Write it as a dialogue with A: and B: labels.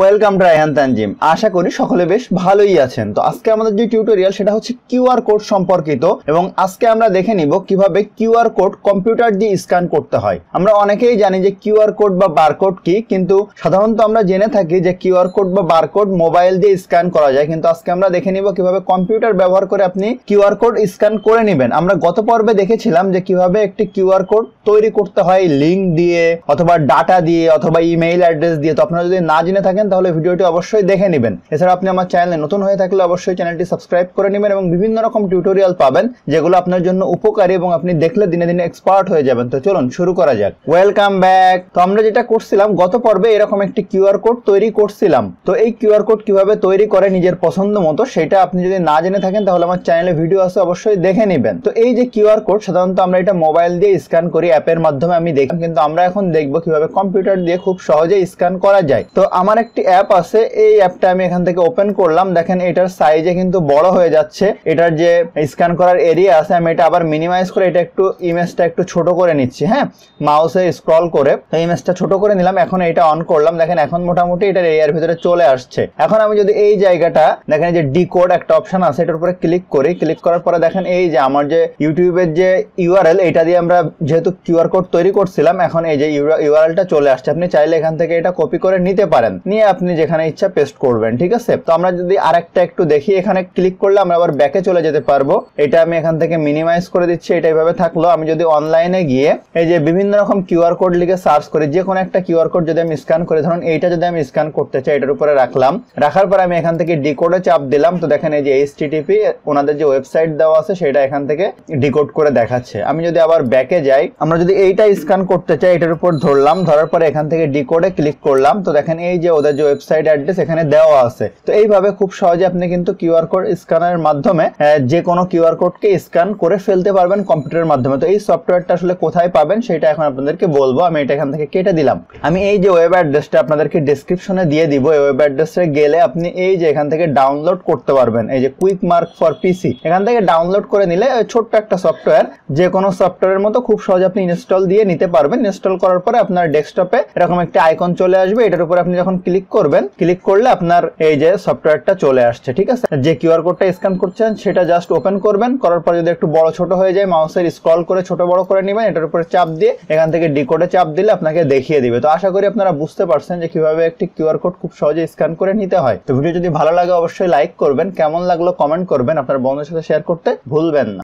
A: welcome Raihan Tanzim আশা করি সকলে বেশ ভালোই আছেন তো আজকে আমাদের যে টিউটোরিয়াল সেটা হচ্ছে কিউআর কোড সম্পর্কিত এবং আজকে আমরা দেখে নিব কিভাবে কিউআর কোড কম্পিউটার দিয়ে স্ক্যান করতে হয় আমরা অনেকেই জানি যে কিউআর কোড বা বারকোড কি কিন্তু সাধারণত আমরা জেনে থাকি যে কিউআর কোড বা বারকোড মোবাইল দিয়ে স্ক্যান করা যায় কিন্তু আজকে আমরা দেখে নিব কিভাবে কম্পিউটার ব্যবহার করে আপনি কিউআর কোড স্ক্যান করে নেবেন আমরা গত পর্বে দেখেছিলাম যে কিভাবে একটি কিউআর কোড তৈরি করতে হয় লিঙ্ক দিয়ে অথবা ডাটা দিয়ে অথবা ইমেইল অ্যাড্রেস দিয়ে তো আপনারা যদি না জেনে থাকেন থাকেন তাহলে ভিডিওটি অবশ্যই দেখে নেবেন এছাড়া আপনি আমার চ্যানেলে নতুন হয়ে থাকলে অবশ্যই চ্যানেলটি সাবস্ক্রাইব করে নেবেন এবং বিভিন্ন রকম টিউটোরিয়াল পাবেন যেগুলো আপনার জন্য উপকারী এবং আপনি দেখলে দিনে দিনে এক্সপার্ট হয়ে যাবেন তো চলুন শুরু করা যাক ওয়েলকাম ব্যাক তো আমরা যেটা করছিলাম গত পর্বে এরকম একটি কিউআর কোড তৈরি করছিলাম তো এই কিউআর কোড কিভাবে তৈরি করে নিজের পছন্দ মতো সেটা আপনি যদি না জেনে থাকেন তাহলে আমার চ্যানেলে ভিডিও আছে অবশ্যই দেখে নেবেন তো এই যে কিউআর কোড সাধারণত আমরা এটা মোবাইল দিয়ে স্ক্যান করি অ্যাপের মাধ্যমে আমি দেখলাম কিন্তু আমরা এখন দেখবো কিভাবে কম্পিউটার দিয়ে খুব সহজে স্ক্যান করা যায় তো আমার একটা একটি অ্যাপ আছে এই অ্যাপটা আমি এখান থেকে ওপেন করলাম দেখেন এটার সাইজে কিন্তু বড় হয়ে যাচ্ছে এটার যে স্ক্যান করার এরিয়া আছে আমি এটা আবার মিনিমাইজ করে এটা একটু ইমেজটা একটু ছোট করে নিচ্ছি হ্যাঁ মাউসে স্ক্রল করে ইমেজটা ছোট করে নিলাম এখন এটা অন করলাম দেখেন এখন মোটামুটি এটার এরিয়ার ভিতরে চলে আসছে এখন আমি যদি এই জায়গাটা দেখেন যে ডিকোড একটা অপশন আছে এটার উপরে ক্লিক করি ক্লিক করার পরে দেখেন এই যে আমার যে ইউটিউবের যে ইউআরএল এটা দিয়ে আমরা যেহেতু কিউআর কোড তৈরি করছিলাম এখন এই যে ইউআরএলটা চলে আসছে আপনি চাইলে এখান থেকে এটা কপি করে নিতে পারেন নিয়ে আপনি যেখানে ইচ্ছা পেস্ট করবেন ঠিক আছে তো আমরা যদি আরেকটা একটু দেখি এখানে ক্লিক করলে আমরা আবার ব্যাকে চলে যেতে পারবো এটা আমি এখান থেকে মিনিমাইজ করে দিচ্ছি এটা এইভাবে থাকলো আমি যদি অনলাইনে গিয়ে এই যে বিভিন্ন রকম কিউআর কোড লিখে সার্চ করি যে কোনো একটা কিউআর কোড যদি আমি স্ক্যান করি ধরুন এইটা যদি আমি স্ক্যান করতে চাই এটার উপরে রাখলাম রাখার পর আমি এখান থেকে ডিকোডে চাপ দিলাম তো দেখেন এই যে এইচ টিটিপি ওনাদের যে ওয়েবসাইট দেওয়া আছে সেটা এখান থেকে ডিকোড করে দেখাচ্ছে আমি যদি আবার ব্যাকে যাই আমরা যদি এইটা স্ক্যান করতে চাই এটার উপর ধরলাম ধরার পর এখান থেকে ডিকোডে ক্লিক করলাম তো দেখেন এই যে ওদের যে ওয়েবসাইট অ্যাড্রেস এখানে দেওয়া আছে তো এইভাবে খুব সহজে আপনি কিন্তু কিউআর কোড স্ক্যানারের মাধ্যমে যে কোনো কিউআর কোডকে স্ক্যান করে ফেলতে পারবেন কম্পিউটারের মাধ্যমে তো এই সফটওয়্যারটা আসলে কোথায় পাবেন সেটা এখন আপনাদেরকে বলবো আমি এটা এখান থেকে কেটে দিলাম আমি এই যে ওয়েব অ্যাড্রেসটা আপনাদেরকে ডিসক্রিপশনে দিয়ে দিব এই ওয়েব অ্যাড্রেসে গেলে আপনি এই যে এখান থেকে ডাউনলোড করতে পারবেন এই যে কুইক মার্ক ফর পিসি এখান থেকে ডাউনলোড করে নিলে ছোট্ট একটা সফটওয়্যার যে কোনো সফটওয়্যারের মতো খুব সহজে আপনি ইনস্টল দিয়ে নিতে পারবেন ইনস্টল করার পরে আপনার ডেস্কটপে এরকম একটা আইকন চলে আসবে এটার উপর আপনি যখন ক্লিক ক্লিক করবেন ক্লিক করলে আপনার এই যে সফটওয়্যারটা চলে আসছে ঠিক আছে যে কিউআর কোডটা স্ক্যান করছেন সেটা জাস্ট ওপেন করবেন করার পর যদি একটু বড় ছোট হয়ে যায় মাউসের স্ক্রল করে ছোট বড় করে নেবেন এটার উপরে চাপ দিয়ে এখান থেকে ডিকোডে চাপ দিলে আপনাকে দেখিয়ে দিবে তো আশা করি আপনারা বুঝতে পারছেন যে কিভাবে একটি কিউআর কোড খুব সহজে স্ক্যান করে নিতে হয় তো ভিডিও যদি ভালো লাগে অবশ্যই লাইক করবেন কেমন লাগলো কমেন্ট করবেন আপনার বন্ধুদের সাথে শেয়ার করতে ভুলবেন না